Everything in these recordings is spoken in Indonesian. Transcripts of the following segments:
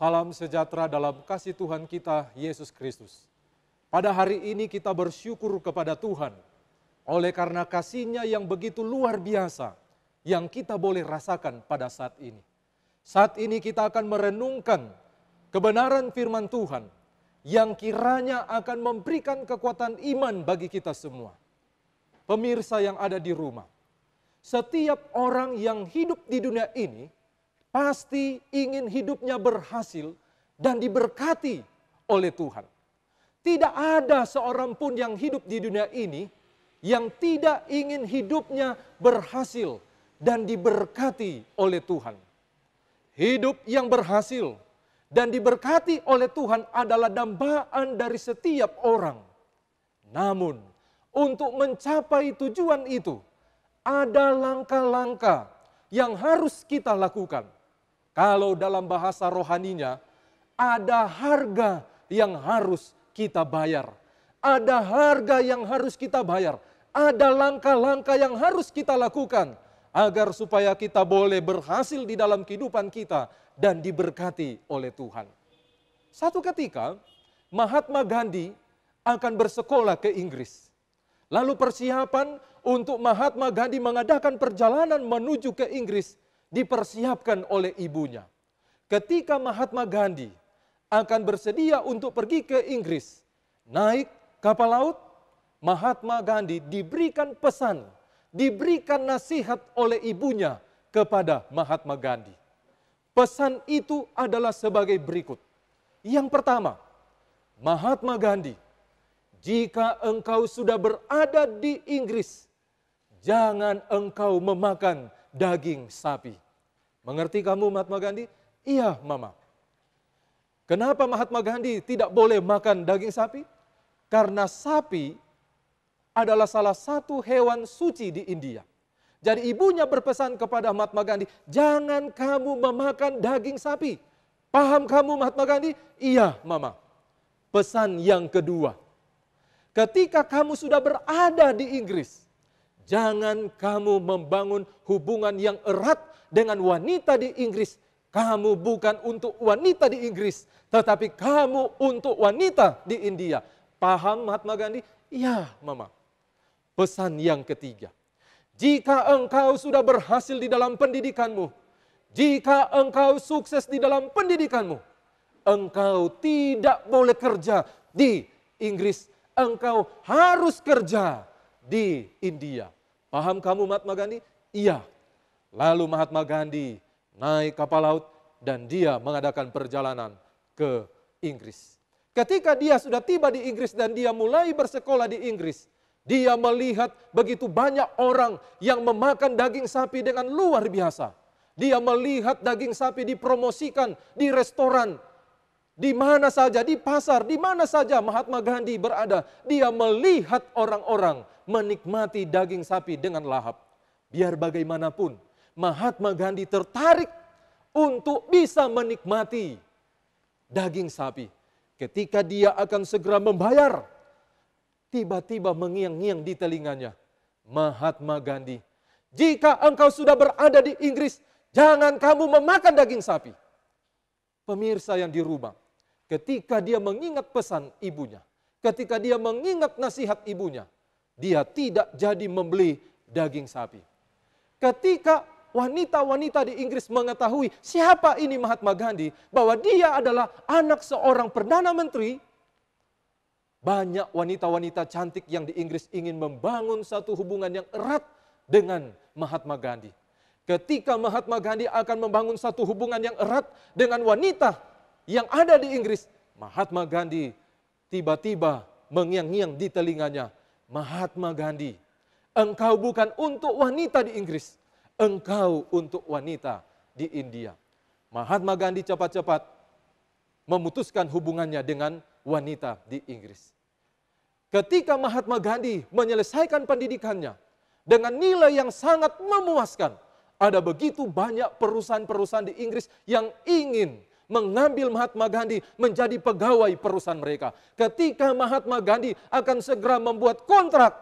Salam sejahtera dalam kasih Tuhan kita, Yesus Kristus. Pada hari ini kita bersyukur kepada Tuhan, oleh karena kasihnya yang begitu luar biasa, yang kita boleh rasakan pada saat ini. Saat ini kita akan merenungkan kebenaran firman Tuhan, yang kiranya akan memberikan kekuatan iman bagi kita semua. Pemirsa yang ada di rumah, setiap orang yang hidup di dunia ini, pasti ingin hidupnya berhasil dan diberkati oleh Tuhan. Tidak ada seorang pun yang hidup di dunia ini yang tidak ingin hidupnya berhasil dan diberkati oleh Tuhan. Hidup yang berhasil dan diberkati oleh Tuhan adalah dambaan dari setiap orang. Namun, untuk mencapai tujuan itu, ada langkah-langkah yang harus kita lakukan kalau dalam bahasa rohaninya, ada harga yang harus kita bayar. Ada harga yang harus kita bayar. Ada langkah-langkah yang harus kita lakukan agar supaya kita boleh berhasil di dalam kehidupan kita dan diberkati oleh Tuhan. Satu ketika Mahatma Gandhi akan bersekolah ke Inggris. Lalu persiapan untuk Mahatma Gandhi mengadakan perjalanan menuju ke Inggris dipersiapkan oleh ibunya. Ketika Mahatma Gandhi akan bersedia untuk pergi ke Inggris, naik kapal laut, Mahatma Gandhi diberikan pesan, diberikan nasihat oleh ibunya kepada Mahatma Gandhi. Pesan itu adalah sebagai berikut. Yang pertama, Mahatma Gandhi, jika engkau sudah berada di Inggris, jangan engkau memakan daging sapi. Mengerti kamu Mahatma Gandhi? Iya, Mama. Kenapa Mahatma Gandhi tidak boleh makan daging sapi? Karena sapi adalah salah satu hewan suci di India. Jadi ibunya berpesan kepada Mahatma Gandhi, "Jangan kamu memakan daging sapi." Paham kamu Mahatma Gandhi? Iya, Mama. Pesan yang kedua. Ketika kamu sudah berada di Inggris, Jangan kamu membangun hubungan yang erat dengan wanita di Inggris. Kamu bukan untuk wanita di Inggris, tetapi kamu untuk wanita di India. Paham Mahatma Gandhi? Ya, Mama. Pesan yang ketiga. Jika engkau sudah berhasil di dalam pendidikanmu, jika engkau sukses di dalam pendidikanmu, engkau tidak boleh kerja di Inggris, engkau harus kerja di India. Paham kamu Mahatma Gandhi? Iya. Lalu Mahatma Gandhi naik kapal laut dan dia mengadakan perjalanan ke Inggris. Ketika dia sudah tiba di Inggris dan dia mulai bersekolah di Inggris, dia melihat begitu banyak orang yang memakan daging sapi dengan luar biasa. Dia melihat daging sapi dipromosikan di restoran, di mana saja, di pasar, di mana saja Mahatma Gandhi berada, dia melihat orang-orang menikmati daging sapi dengan lahap. Biar bagaimanapun Mahatma Gandhi tertarik untuk bisa menikmati daging sapi. Ketika dia akan segera membayar, tiba-tiba mengiang-ngiang di telinganya. Mahatma Gandhi, jika engkau sudah berada di Inggris, jangan kamu memakan daging sapi. Pemirsa yang di rumah, ketika dia mengingat pesan ibunya, ketika dia mengingat nasihat ibunya, dia tidak jadi membeli daging sapi. Ketika wanita-wanita di Inggris mengetahui siapa ini Mahatma Gandhi, bahwa dia adalah anak seorang Perdana Menteri, banyak wanita-wanita cantik yang di Inggris ingin membangun satu hubungan yang erat dengan Mahatma Gandhi. Ketika Mahatma Gandhi akan membangun satu hubungan yang erat dengan wanita yang ada di Inggris, Mahatma Gandhi tiba-tiba mengiang-ngiang di telinganya, Mahatma Gandhi, engkau bukan untuk wanita di Inggris, engkau untuk wanita di India. Mahatma Gandhi cepat-cepat memutuskan hubungannya dengan wanita di Inggris. Ketika Mahatma Gandhi menyelesaikan pendidikannya dengan nilai yang sangat memuaskan, ada begitu banyak perusahaan-perusahaan di Inggris yang ingin mengambil Mahatma Gandhi menjadi pegawai perusahaan mereka. Ketika Mahatma Gandhi akan segera membuat kontrak,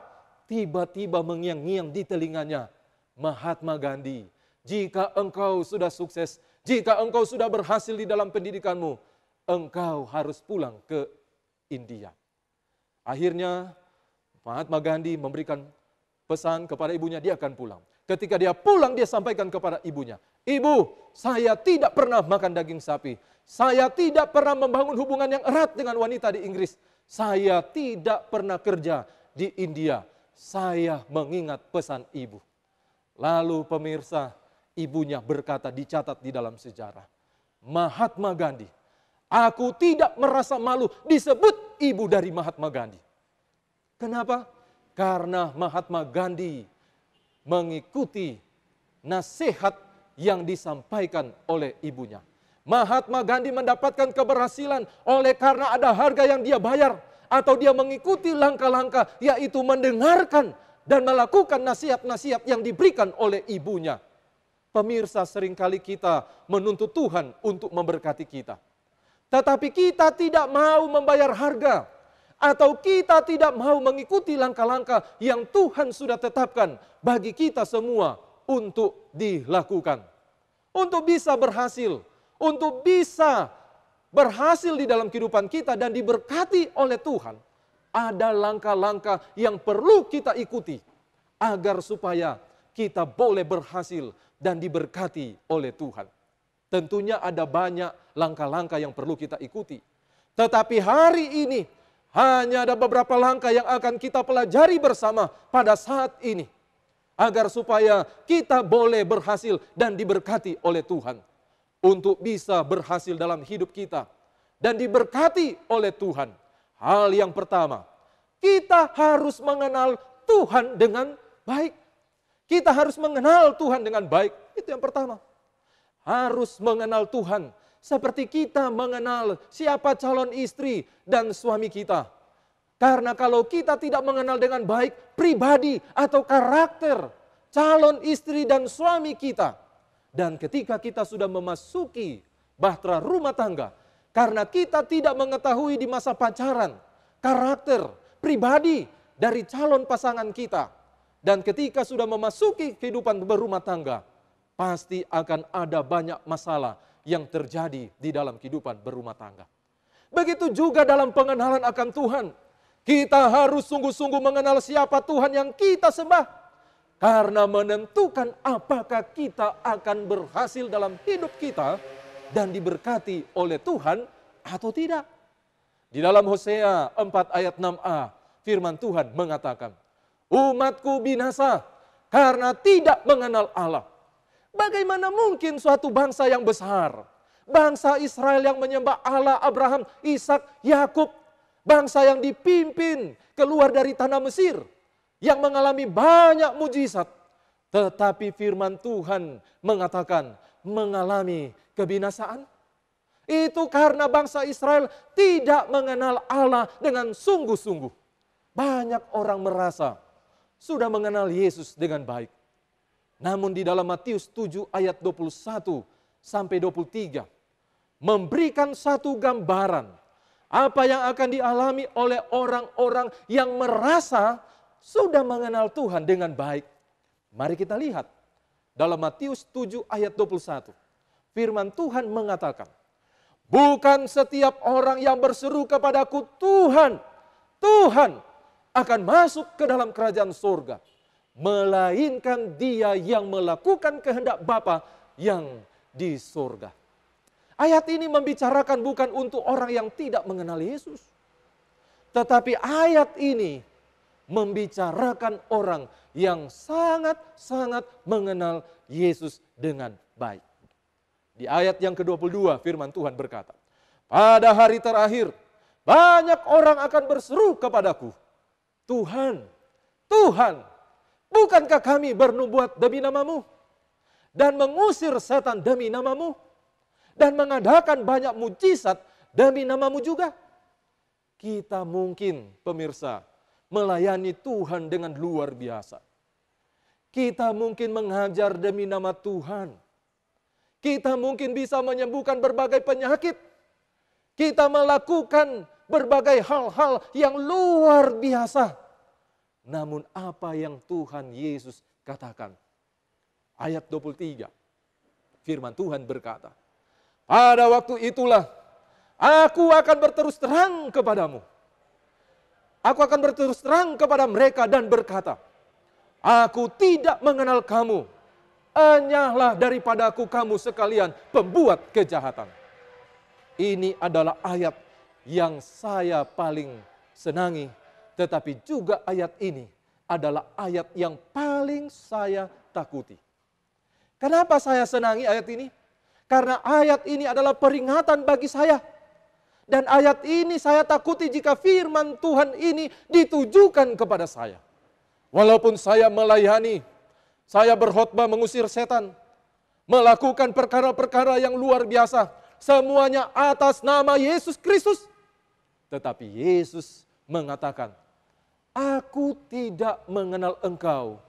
tiba-tiba mengiang-ngiang di telinganya, Mahatma Gandhi, jika engkau sudah sukses, jika engkau sudah berhasil di dalam pendidikanmu, engkau harus pulang ke India. Akhirnya Mahatma Gandhi memberikan pesan kepada ibunya, dia akan pulang. Ketika dia pulang, dia sampaikan kepada ibunya, Ibu, saya tidak pernah makan daging sapi. Saya tidak pernah membangun hubungan yang erat dengan wanita di Inggris. Saya tidak pernah kerja di India. Saya mengingat pesan ibu. Lalu pemirsa, ibunya berkata dicatat di dalam sejarah. Mahatma Gandhi, aku tidak merasa malu disebut ibu dari Mahatma Gandhi. Kenapa? Karena Mahatma Gandhi mengikuti nasihat yang disampaikan oleh ibunya. Mahatma Gandhi mendapatkan keberhasilan oleh karena ada harga yang dia bayar atau dia mengikuti langkah-langkah yaitu mendengarkan dan melakukan nasihat-nasihat yang diberikan oleh ibunya. Pemirsa seringkali kita menuntut Tuhan untuk memberkati kita. Tetapi kita tidak mau membayar harga atau kita tidak mau mengikuti langkah-langkah yang Tuhan sudah tetapkan bagi kita semua untuk dilakukan. Untuk bisa berhasil, untuk bisa berhasil di dalam kehidupan kita dan diberkati oleh Tuhan, ada langkah-langkah yang perlu kita ikuti agar supaya kita boleh berhasil dan diberkati oleh Tuhan. Tentunya ada banyak langkah-langkah yang perlu kita ikuti. Tetapi hari ini hanya ada beberapa langkah yang akan kita pelajari bersama pada saat ini agar supaya kita boleh berhasil dan diberkati oleh Tuhan. Untuk bisa berhasil dalam hidup kita dan diberkati oleh Tuhan. Hal yang pertama, kita harus mengenal Tuhan dengan baik. Kita harus mengenal Tuhan dengan baik. Itu yang pertama. Harus mengenal Tuhan seperti kita mengenal siapa calon istri dan suami kita karena kalau kita tidak mengenal dengan baik pribadi atau karakter calon istri dan suami kita. Dan ketika kita sudah memasuki bahtera rumah tangga, karena kita tidak mengetahui di masa pacaran, karakter, pribadi dari calon pasangan kita. Dan ketika sudah memasuki kehidupan berumah tangga, pasti akan ada banyak masalah yang terjadi di dalam kehidupan berumah tangga. Begitu juga dalam pengenalan akan Tuhan, kita harus sungguh-sungguh mengenal siapa Tuhan yang kita sembah. Karena menentukan apakah kita akan berhasil dalam hidup kita dan diberkati oleh Tuhan atau tidak. Di dalam Hosea 4 ayat 6a, firman Tuhan mengatakan, Umatku binasa karena tidak mengenal Allah. Bagaimana mungkin suatu bangsa yang besar, bangsa Israel yang menyembah Allah Abraham, Ishak, Yakub Bangsa yang dipimpin keluar dari tanah Mesir. Yang mengalami banyak mujizat. Tetapi firman Tuhan mengatakan mengalami kebinasaan. Itu karena bangsa Israel tidak mengenal Allah dengan sungguh-sungguh. Banyak orang merasa sudah mengenal Yesus dengan baik. Namun di dalam Matius 7 ayat 21 sampai 23 memberikan satu gambaran apa yang akan dialami oleh orang-orang yang merasa sudah mengenal Tuhan dengan baik. Mari kita lihat dalam Matius 7 ayat 21. Firman Tuhan mengatakan, Bukan setiap orang yang berseru kepadaku, Tuhan, Tuhan akan masuk ke dalam kerajaan surga. Melainkan dia yang melakukan kehendak Bapa yang di surga. Ayat ini membicarakan bukan untuk orang yang tidak mengenal Yesus. Tetapi ayat ini membicarakan orang yang sangat-sangat mengenal Yesus dengan baik. Di ayat yang ke-22 firman Tuhan berkata, Pada hari terakhir banyak orang akan berseru kepadaku, Tuhan, Tuhan, bukankah kami bernubuat demi namamu? Dan mengusir setan demi namamu? dan mengadakan banyak mujizat demi namamu juga. Kita mungkin pemirsa melayani Tuhan dengan luar biasa. Kita mungkin mengajar demi nama Tuhan. Kita mungkin bisa menyembuhkan berbagai penyakit. Kita melakukan berbagai hal-hal yang luar biasa. Namun apa yang Tuhan Yesus katakan? Ayat 23. Firman Tuhan berkata, pada waktu itulah aku akan berterus terang kepadamu. Aku akan berterus terang kepada mereka dan berkata, Aku tidak mengenal kamu. Enyahlah daripadaku kamu sekalian pembuat kejahatan. Ini adalah ayat yang saya paling senangi. Tetapi juga ayat ini adalah ayat yang paling saya takuti. Kenapa saya senangi ayat ini? Karena ayat ini adalah peringatan bagi saya. Dan ayat ini saya takuti jika firman Tuhan ini ditujukan kepada saya. Walaupun saya melayani, saya berkhotbah mengusir setan, melakukan perkara-perkara yang luar biasa, semuanya atas nama Yesus Kristus. Tetapi Yesus mengatakan, "Aku tidak mengenal engkau,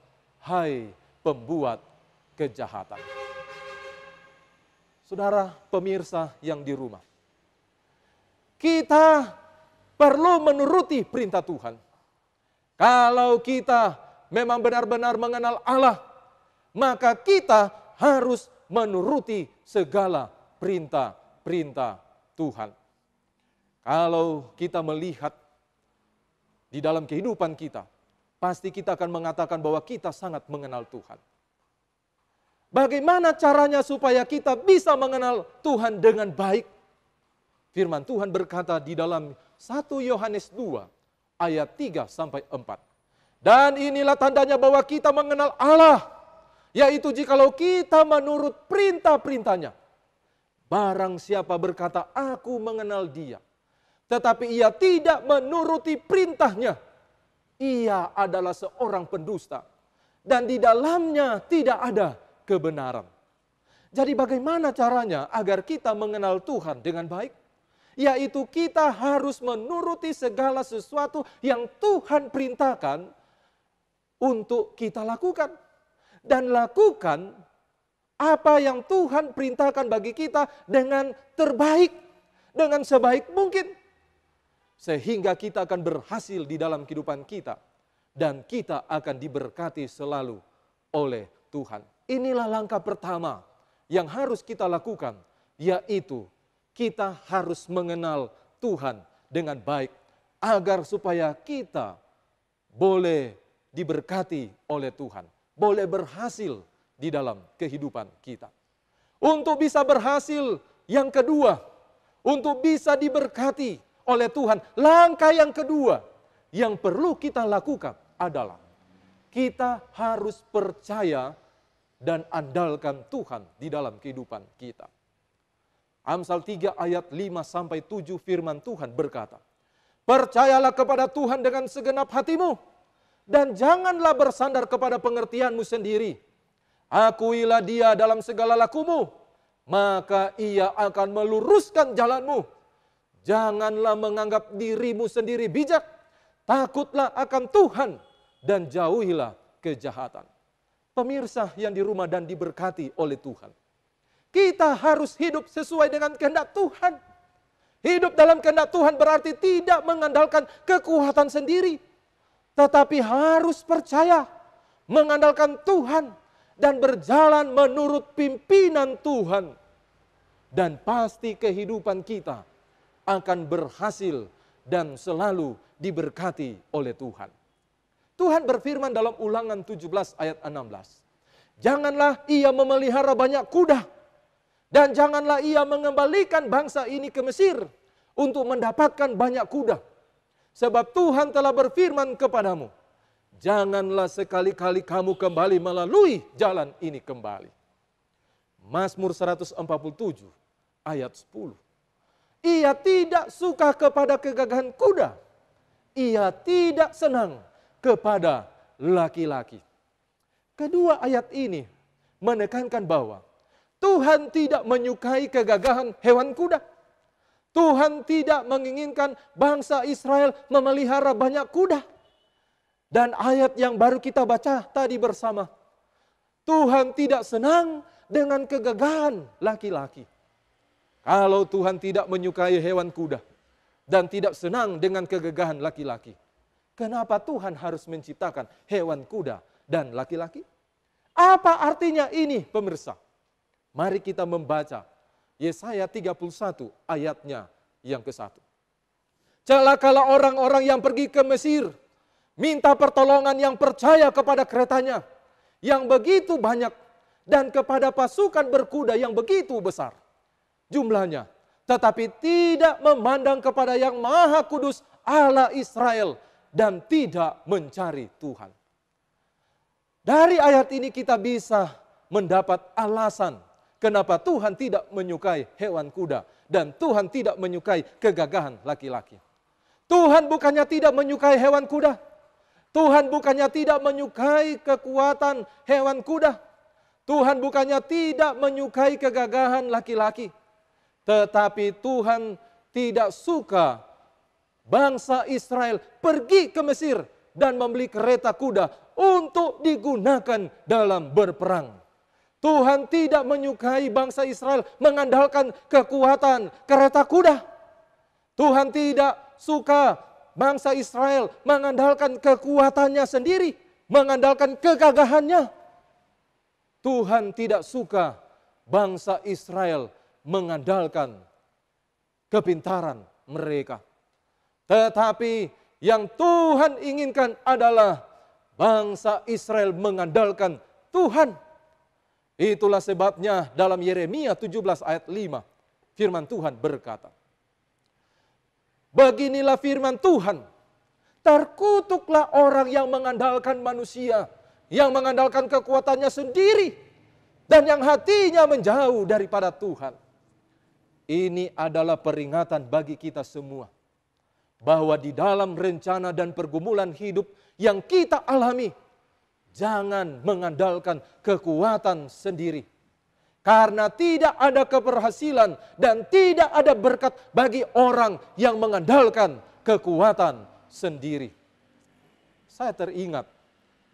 hai pembuat kejahatan." Saudara pemirsa yang di rumah. Kita perlu menuruti perintah Tuhan. Kalau kita memang benar-benar mengenal Allah, maka kita harus menuruti segala perintah-perintah Tuhan. Kalau kita melihat di dalam kehidupan kita, pasti kita akan mengatakan bahwa kita sangat mengenal Tuhan. Bagaimana caranya supaya kita bisa mengenal Tuhan dengan baik? Firman Tuhan berkata di dalam 1 Yohanes 2 ayat 3 sampai 4. Dan inilah tandanya bahwa kita mengenal Allah, yaitu jikalau kita menurut perintah-perintahnya. Barang siapa berkata, aku mengenal dia. Tetapi ia tidak menuruti perintahnya. Ia adalah seorang pendusta. Dan di dalamnya tidak ada kebenaran. Jadi bagaimana caranya agar kita mengenal Tuhan dengan baik? Yaitu kita harus menuruti segala sesuatu yang Tuhan perintahkan untuk kita lakukan. Dan lakukan apa yang Tuhan perintahkan bagi kita dengan terbaik, dengan sebaik mungkin. Sehingga kita akan berhasil di dalam kehidupan kita. Dan kita akan diberkati selalu oleh Tuhan. Inilah langkah pertama yang harus kita lakukan, yaitu kita harus mengenal Tuhan dengan baik agar supaya kita boleh diberkati oleh Tuhan, boleh berhasil di dalam kehidupan kita. Untuk bisa berhasil, yang kedua, untuk bisa diberkati oleh Tuhan, langkah yang kedua yang perlu kita lakukan adalah kita harus percaya dan andalkan Tuhan di dalam kehidupan kita. Amsal 3 ayat 5 sampai 7 firman Tuhan berkata, Percayalah kepada Tuhan dengan segenap hatimu dan janganlah bersandar kepada pengertianmu sendiri. Akuilah dia dalam segala lakumu, maka ia akan meluruskan jalanmu. Janganlah menganggap dirimu sendiri bijak, takutlah akan Tuhan dan jauhilah kejahatan pemirsa yang di rumah dan diberkati oleh Tuhan. Kita harus hidup sesuai dengan kehendak Tuhan. Hidup dalam kehendak Tuhan berarti tidak mengandalkan kekuatan sendiri, tetapi harus percaya, mengandalkan Tuhan, dan berjalan menurut pimpinan Tuhan. Dan pasti kehidupan kita akan berhasil dan selalu diberkati oleh Tuhan. Tuhan berfirman dalam ulangan 17 ayat 16. Janganlah ia memelihara banyak kuda. Dan janganlah ia mengembalikan bangsa ini ke Mesir untuk mendapatkan banyak kuda. Sebab Tuhan telah berfirman kepadamu, janganlah sekali-kali kamu kembali melalui jalan ini kembali. Mazmur 147 ayat 10. Ia tidak suka kepada kegagahan kuda. Ia tidak senang kepada laki-laki. Kedua ayat ini menekankan bahwa Tuhan tidak menyukai kegagahan hewan kuda. Tuhan tidak menginginkan bangsa Israel memelihara banyak kuda. Dan ayat yang baru kita baca tadi bersama. Tuhan tidak senang dengan kegagahan laki-laki. Kalau Tuhan tidak menyukai hewan kuda dan tidak senang dengan kegagahan laki-laki, Kenapa Tuhan harus menciptakan hewan kuda dan laki-laki? Apa artinya ini pemirsa? Mari kita membaca Yesaya 31 ayatnya yang ke-1. Celakalah orang-orang yang pergi ke Mesir, minta pertolongan yang percaya kepada keretanya, yang begitu banyak, dan kepada pasukan berkuda yang begitu besar. Jumlahnya, tetapi tidak memandang kepada yang maha kudus Allah Israel, dan tidak mencari Tuhan. Dari ayat ini kita bisa mendapat alasan kenapa Tuhan tidak menyukai hewan kuda dan Tuhan tidak menyukai kegagahan laki-laki. Tuhan bukannya tidak menyukai hewan kuda. Tuhan bukannya tidak menyukai kekuatan hewan kuda. Tuhan bukannya tidak menyukai kegagahan laki-laki. Tetapi Tuhan tidak suka bangsa Israel pergi ke Mesir dan membeli kereta kuda untuk digunakan dalam berperang. Tuhan tidak menyukai bangsa Israel mengandalkan kekuatan kereta kuda. Tuhan tidak suka bangsa Israel mengandalkan kekuatannya sendiri, mengandalkan kegagahannya. Tuhan tidak suka bangsa Israel mengandalkan kepintaran mereka. Tetapi yang Tuhan inginkan adalah bangsa Israel mengandalkan Tuhan. Itulah sebabnya dalam Yeremia 17 ayat 5 firman Tuhan berkata. Beginilah firman Tuhan. Terkutuklah orang yang mengandalkan manusia, yang mengandalkan kekuatannya sendiri dan yang hatinya menjauh daripada Tuhan. Ini adalah peringatan bagi kita semua bahwa di dalam rencana dan pergumulan hidup yang kita alami, jangan mengandalkan kekuatan sendiri. Karena tidak ada keberhasilan dan tidak ada berkat bagi orang yang mengandalkan kekuatan sendiri. Saya teringat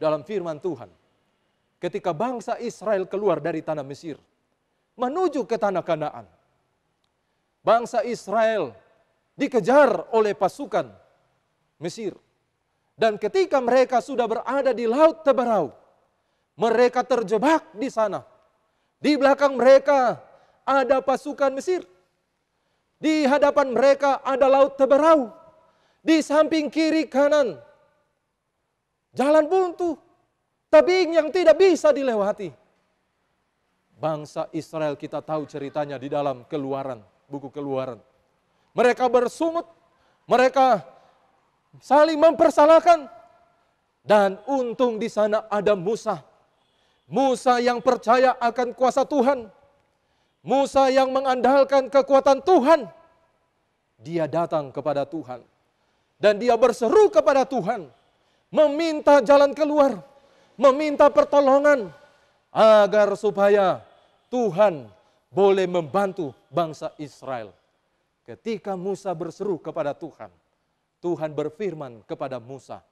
dalam firman Tuhan, ketika bangsa Israel keluar dari tanah Mesir menuju ke tanah Kanaan, bangsa Israel dikejar oleh pasukan Mesir. Dan ketika mereka sudah berada di Laut Tebarau, mereka terjebak di sana. Di belakang mereka ada pasukan Mesir. Di hadapan mereka ada Laut Tebarau. Di samping kiri kanan, jalan buntu, tebing yang tidak bisa dilewati. Bangsa Israel kita tahu ceritanya di dalam keluaran, buku keluaran mereka bersumut, mereka saling mempersalahkan. Dan untung di sana ada Musa. Musa yang percaya akan kuasa Tuhan. Musa yang mengandalkan kekuatan Tuhan. Dia datang kepada Tuhan. Dan dia berseru kepada Tuhan. Meminta jalan keluar. Meminta pertolongan. Agar supaya Tuhan boleh membantu bangsa Israel. Ketika Musa berseru kepada Tuhan, Tuhan berfirman kepada Musa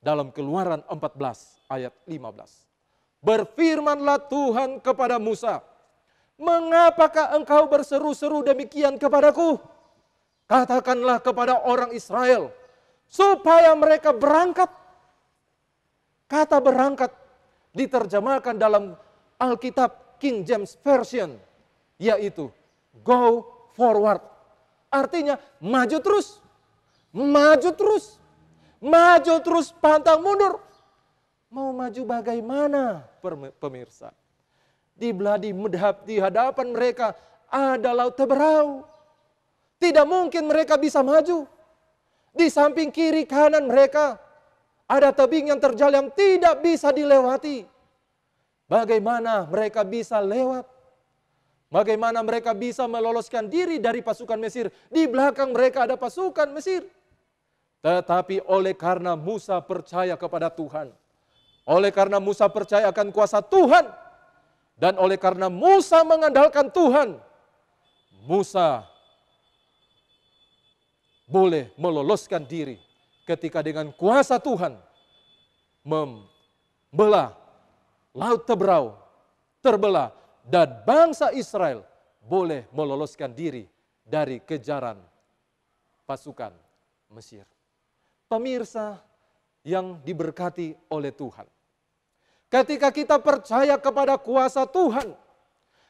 dalam Keluaran 14 ayat 15. Berfirmanlah Tuhan kepada Musa, "Mengapakah engkau berseru-seru demikian kepadaku? Katakanlah kepada orang Israel supaya mereka berangkat." Kata berangkat diterjemahkan dalam Alkitab King James Version yaitu go forward Artinya maju terus. Maju terus. Maju terus pantang mundur. Mau maju bagaimana pemirsa? Di beladi medhab di hadapan mereka ada laut teberau. Tidak mungkin mereka bisa maju. Di samping kiri kanan mereka ada tebing yang terjal yang tidak bisa dilewati. Bagaimana mereka bisa lewat? Bagaimana mereka bisa meloloskan diri dari pasukan Mesir? Di belakang mereka ada pasukan Mesir. Tetapi oleh karena Musa percaya kepada Tuhan. Oleh karena Musa percaya akan kuasa Tuhan. Dan oleh karena Musa mengandalkan Tuhan. Musa boleh meloloskan diri ketika dengan kuasa Tuhan membelah laut tebrau terbelah dan bangsa Israel boleh meloloskan diri dari kejaran pasukan Mesir. Pemirsa yang diberkati oleh Tuhan. Ketika kita percaya kepada kuasa Tuhan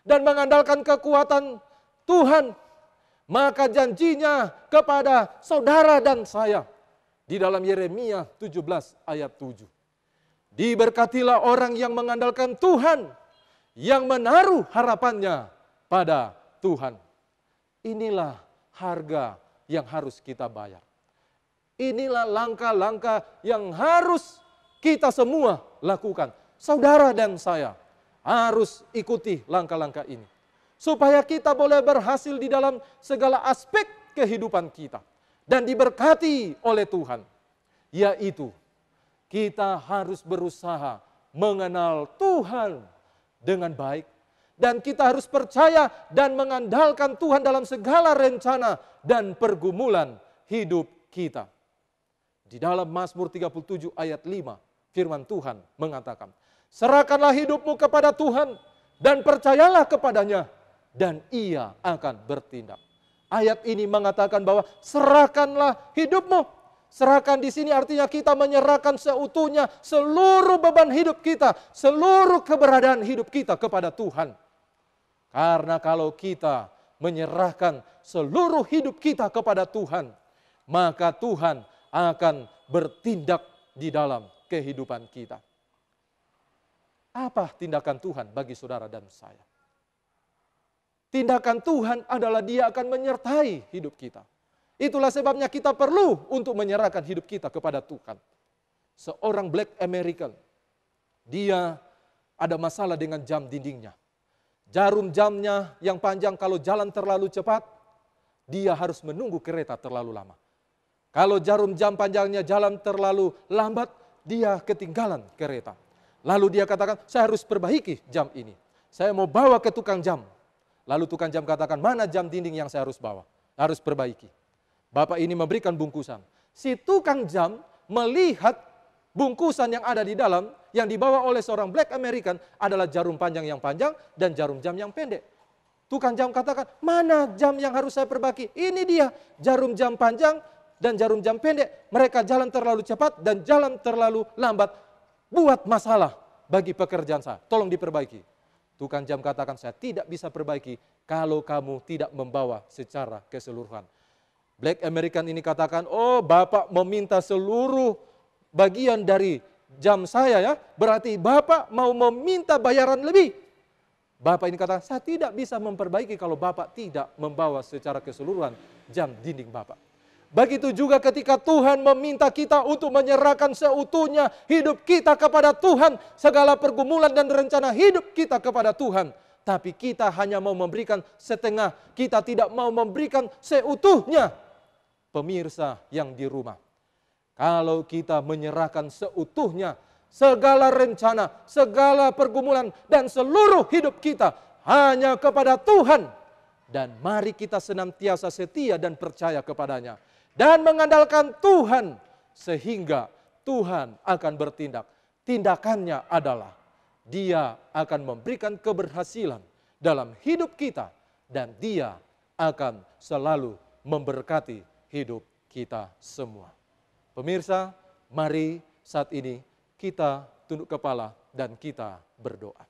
dan mengandalkan kekuatan Tuhan, maka janjinya kepada saudara dan saya di dalam Yeremia 17 ayat 7. Diberkatilah orang yang mengandalkan Tuhan yang menaruh harapannya pada Tuhan. Inilah harga yang harus kita bayar. Inilah langkah-langkah yang harus kita semua lakukan. Saudara dan saya harus ikuti langkah-langkah ini. Supaya kita boleh berhasil di dalam segala aspek kehidupan kita. Dan diberkati oleh Tuhan. Yaitu kita harus berusaha mengenal Tuhan dengan baik. Dan kita harus percaya dan mengandalkan Tuhan dalam segala rencana dan pergumulan hidup kita. Di dalam Mazmur 37 ayat 5 firman Tuhan mengatakan, Serahkanlah hidupmu kepada Tuhan dan percayalah kepadanya dan ia akan bertindak. Ayat ini mengatakan bahwa serahkanlah hidupmu Serahkan di sini artinya kita menyerahkan seutuhnya seluruh beban hidup kita, seluruh keberadaan hidup kita kepada Tuhan. Karena kalau kita menyerahkan seluruh hidup kita kepada Tuhan, maka Tuhan akan bertindak di dalam kehidupan kita. Apa tindakan Tuhan bagi saudara dan saya? Tindakan Tuhan adalah Dia akan menyertai hidup kita. Itulah sebabnya kita perlu untuk menyerahkan hidup kita kepada Tuhan. Seorang black American, dia ada masalah dengan jam dindingnya. Jarum jamnya yang panjang kalau jalan terlalu cepat, dia harus menunggu kereta terlalu lama. Kalau jarum jam panjangnya jalan terlalu lambat, dia ketinggalan kereta. Lalu dia katakan, saya harus perbaiki jam ini. Saya mau bawa ke tukang jam. Lalu tukang jam katakan, mana jam dinding yang saya harus bawa? Harus perbaiki. Bapak ini memberikan bungkusan. Si tukang jam melihat bungkusan yang ada di dalam yang dibawa oleh seorang black American adalah jarum panjang yang panjang dan jarum jam yang pendek. Tukang jam katakan, mana jam yang harus saya perbaiki? Ini dia, jarum jam panjang dan jarum jam pendek. Mereka jalan terlalu cepat dan jalan terlalu lambat. Buat masalah bagi pekerjaan saya. Tolong diperbaiki. Tukang jam katakan, saya tidak bisa perbaiki kalau kamu tidak membawa secara keseluruhan. Black American ini katakan, oh Bapak meminta seluruh bagian dari jam saya ya, berarti Bapak mau meminta bayaran lebih. Bapak ini kata, saya tidak bisa memperbaiki kalau Bapak tidak membawa secara keseluruhan jam dinding Bapak. Begitu juga ketika Tuhan meminta kita untuk menyerahkan seutuhnya hidup kita kepada Tuhan, segala pergumulan dan rencana hidup kita kepada Tuhan. Tapi kita hanya mau memberikan setengah, kita tidak mau memberikan seutuhnya pemirsa yang di rumah. Kalau kita menyerahkan seutuhnya segala rencana, segala pergumulan dan seluruh hidup kita hanya kepada Tuhan dan mari kita senantiasa setia dan percaya kepadanya dan mengandalkan Tuhan sehingga Tuhan akan bertindak. Tindakannya adalah dia akan memberikan keberhasilan dalam hidup kita dan dia akan selalu memberkati hidup kita semua. Pemirsa, mari saat ini kita tunduk kepala dan kita berdoa.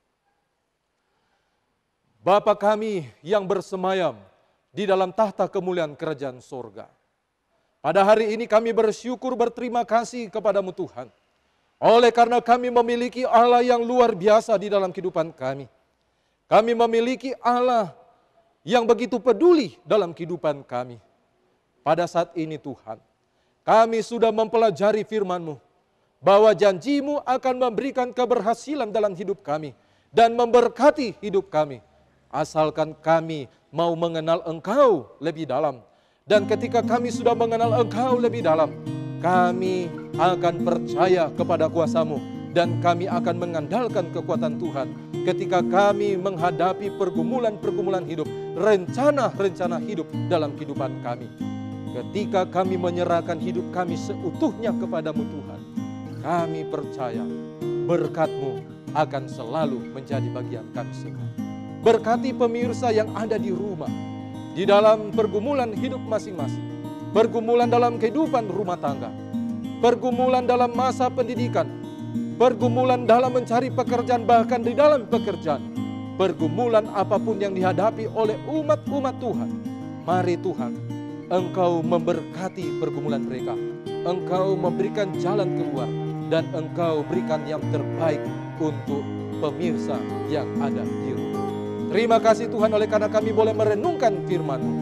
Bapa kami yang bersemayam di dalam tahta kemuliaan kerajaan sorga. Pada hari ini kami bersyukur berterima kasih kepadamu Tuhan. Oleh karena kami memiliki Allah yang luar biasa di dalam kehidupan kami. Kami memiliki Allah yang begitu peduli dalam kehidupan kami. Pada saat ini Tuhan, kami sudah mempelajari firman-Mu, bahwa janjimu akan memberikan keberhasilan dalam hidup kami dan memberkati hidup kami. Asalkan kami mau mengenal engkau lebih dalam. Dan ketika kami sudah mengenal engkau lebih dalam, kami akan percaya kepada kuasamu dan kami akan mengandalkan kekuatan Tuhan. Ketika kami menghadapi pergumulan-pergumulan hidup, rencana-rencana hidup dalam kehidupan kami. Ketika kami menyerahkan hidup kami seutuhnya kepadamu Tuhan, kami percaya berkatmu akan selalu menjadi bagian kami semua. Berkati pemirsa yang ada di rumah, di dalam pergumulan hidup masing-masing, pergumulan dalam kehidupan rumah tangga, pergumulan dalam masa pendidikan, pergumulan dalam mencari pekerjaan bahkan di dalam pekerjaan, pergumulan apapun yang dihadapi oleh umat-umat Tuhan. Mari Tuhan Engkau memberkati pergumulan mereka. Engkau memberikan jalan keluar dan Engkau berikan yang terbaik untuk pemirsa yang ada di rumah. Terima kasih Tuhan oleh karena kami boleh merenungkan firman-Mu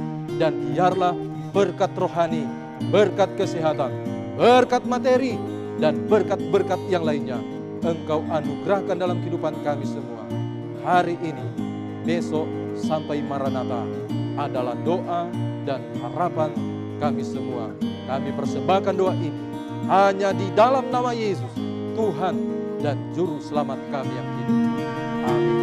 dan biarlah berkat rohani, berkat kesehatan, berkat materi dan berkat-berkat yang lainnya Engkau anugerahkan dalam kehidupan kami semua. Hari ini, besok sampai Maranatha adalah doa dan harapan kami semua. Kami persembahkan doa ini hanya di dalam nama Yesus, Tuhan dan Juru Selamat kami yang hidup. Amin.